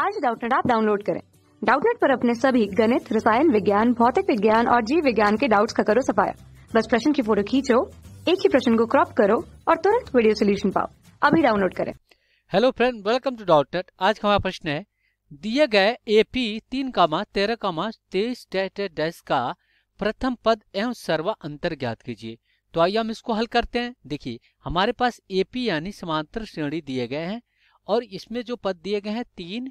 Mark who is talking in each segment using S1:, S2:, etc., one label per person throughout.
S1: आज डाउटनेट आप डाउनलोड करें डाउटनेट पर अपने सभी गणित रसायन विज्ञान भौतिक विज्ञान और जीव विज्ञान के डाउट्स का करो सफाया बस प्रश्न की फोटो खींचो एक ही प्रश्न को क्रॉप करो और तुरंत वीडियो सोल्यूशन पाओ अभी डाउनलोड करें
S2: hello friend welcome to Doubtnut आज का हमारा प्रश्न है दिए गए ए पी तीन कामा तेरह कामा तेईस डैश का प्रथम पद एवं सर्वा अंतर ज्ञात कीजिए तो आइए हम इसको हल करते हैं देखिए हमारे पास ए पी यानी समांतर श्रेणी दिए गए हैं और इसमें जो पद दिए गए हैं तीन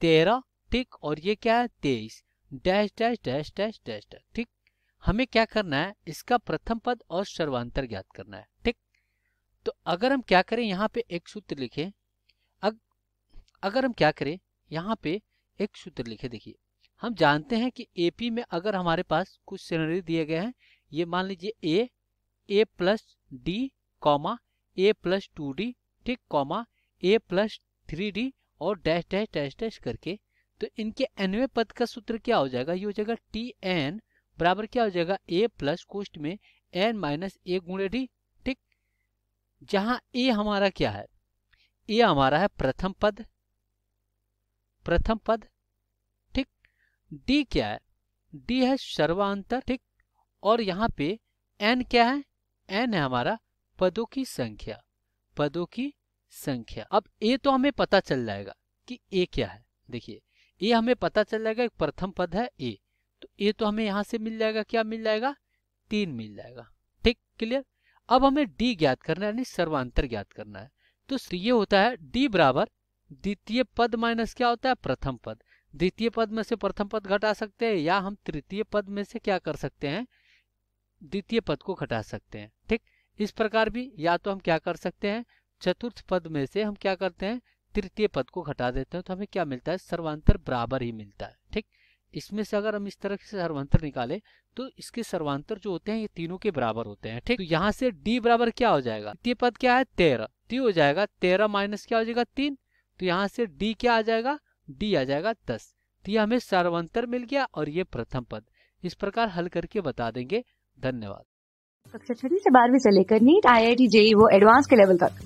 S2: तेरह ठीक और ये क्या है तेईस dash dash dash dash dash dash ठीक हमें क्या करना है इसका प्रथम पद और सर्वांतर ज्ञात करना है ठीक तो अगर हम क्या करें यहाँ पे एक सूत्र लिखे अग, अगर हम क्या करें यहाँ पे एक सूत्र लिखे देखिए हम जानते हैं कि एपी में अगर हमारे पास कुछ सिनरी दिए गए हैं ये मान लीजिए a a plus d comma a plus two d ठीक comma a plus three d और डैश डैश डैश डैश करके तो इनके एनवे पद का सूत्र क्या हो जाएगा ये हो जाएगा टी एन बराबर क्या हो जाएगा ए प्लस कोष्ट में एन माइनस ए गुणे डी ठीक जहां ए हमारा क्या है ए हमारा है प्रथम पद प्रथम पद ठीक डी क्या है डी है सर्वांतर ठीक और यहाँ पे एन क्या है एन है हमारा पदों की संख्या पदों की संख्या अब ए तो हमें पता चल जाएगा कि ए क्या है देखिए ए हमें पता चल जाएगा एक प्रथम पद है ए तो ए तो हमें यहाँ से मिल जाएगा क्या मिल जाएगा तीन मिल जाएगा ठीक क्लियर अब हमें डी ज्ञात करना है यानी सर्वांतर ज्ञात करना है तो ये होता है डी बराबर द्वितीय पद माइनस क्या होता है प्रथम पद द्वितीय पद में से प्रथम पद घटा सकते हैं या हम तृतीय पद में से क्या कर सकते हैं द्वितीय पद को घटा सकते हैं ठीक इस प्रकार भी या तो हम क्या कर सकते हैं चतुर्थ पद में से हम क्या करते हैं तृतीय पद को घटा देते हैं तो हमें क्या मिलता है सर्वांतर बराबर ही मिलता है ठीक इसमें से अगर हम इस तरह से सर्वांतर निकाले तो इसके सर्वांतर जो होते हैं ये तीनों के बराबर होते हैं ठीक तो यहाँ से डी बराबर क्या हो जाएगा तृतीय पद क्या है तेरह ती हो जाएगा तेरह माइनस क्या हो जाएगा तीन तो यहाँ से डी क्या आ जाएगा डी आ जाएगा दस तो ये हमें सर्वांतर मिल गया और ये प्रथम पद इस प्रकार हल करके बता देंगे धन्यवाद
S1: कक्षा छठी से बारहवीं से लेकर NEET I I T JEE वो एडवांस के लेवल तक